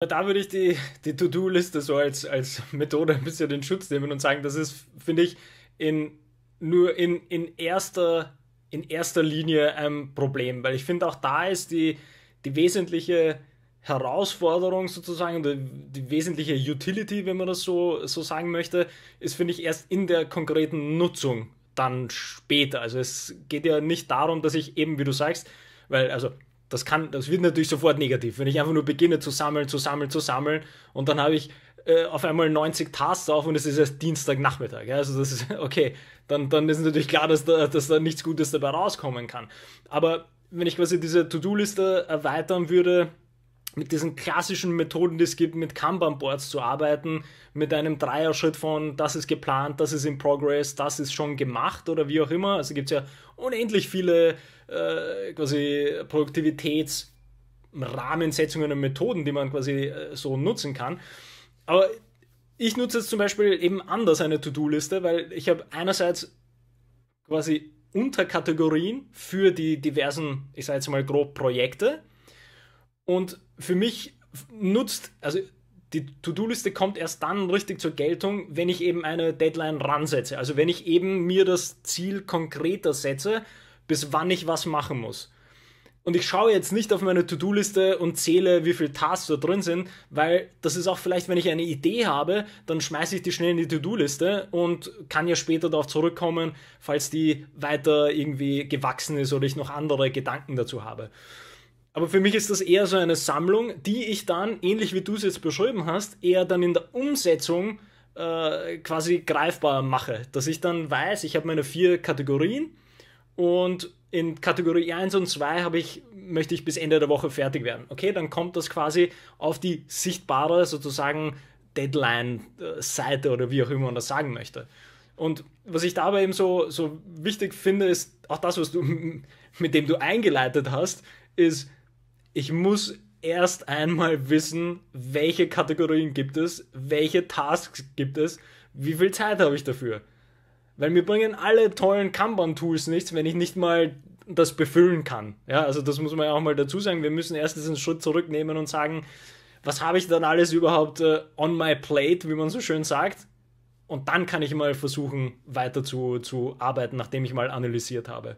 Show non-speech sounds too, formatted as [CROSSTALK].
Da würde ich die, die To-Do-Liste so als, als Methode ein bisschen den Schutz nehmen und sagen, das ist, finde ich, in, nur in, in, erster, in erster Linie ein Problem, weil ich finde, auch da ist die, die wesentliche Herausforderung sozusagen, die, die wesentliche Utility, wenn man das so, so sagen möchte, ist, finde ich, erst in der konkreten Nutzung dann später. Also es geht ja nicht darum, dass ich eben, wie du sagst, weil also das kann, das wird natürlich sofort negativ, wenn ich einfach nur beginne zu sammeln, zu sammeln, zu sammeln und dann habe ich äh, auf einmal 90 Tasks auf und es ist erst Dienstagnachmittag. Ja? Also das ist [LAUGHS] okay. Dann, dann ist natürlich klar, dass da, dass da nichts Gutes dabei rauskommen kann. Aber wenn ich quasi diese To-Do-Liste erweitern würde, mit diesen klassischen Methoden, die es gibt, mit Kanban-Boards zu arbeiten, mit einem Dreierschritt von, das ist geplant, das ist in Progress, das ist schon gemacht oder wie auch immer. Also gibt es ja unendlich viele äh, quasi Produktivitätsrahmensetzungen und Methoden, die man quasi äh, so nutzen kann. Aber ich nutze jetzt zum Beispiel eben anders eine To-Do-Liste, weil ich habe einerseits quasi Unterkategorien für die diversen, ich sage jetzt mal grob, Projekte, und für mich nutzt, also die To-Do-Liste kommt erst dann richtig zur Geltung, wenn ich eben eine Deadline ransetze. Also wenn ich eben mir das Ziel konkreter setze, bis wann ich was machen muss. Und ich schaue jetzt nicht auf meine To-Do-Liste und zähle, wie viele Tasks da drin sind, weil das ist auch vielleicht, wenn ich eine Idee habe, dann schmeiße ich die schnell in die To-Do-Liste und kann ja später darauf zurückkommen, falls die weiter irgendwie gewachsen ist oder ich noch andere Gedanken dazu habe. Aber für mich ist das eher so eine Sammlung, die ich dann, ähnlich wie du es jetzt beschrieben hast, eher dann in der Umsetzung äh, quasi greifbar mache. Dass ich dann weiß, ich habe meine vier Kategorien und in Kategorie 1 und 2 ich, möchte ich bis Ende der Woche fertig werden. Okay, dann kommt das quasi auf die sichtbare sozusagen Deadline-Seite oder wie auch immer man das sagen möchte. Und was ich dabei eben so, so wichtig finde, ist auch das, was du [LAUGHS] mit dem du eingeleitet hast, ist, ich muss erst einmal wissen, welche Kategorien gibt es, welche Tasks gibt es, wie viel Zeit habe ich dafür. Weil mir bringen alle tollen Kanban-Tools nichts, wenn ich nicht mal das befüllen kann. Ja, also das muss man ja auch mal dazu sagen. Wir müssen erst diesen Schritt zurücknehmen und sagen, was habe ich dann alles überhaupt äh, on my plate, wie man so schön sagt. Und dann kann ich mal versuchen, weiter zu, zu arbeiten, nachdem ich mal analysiert habe.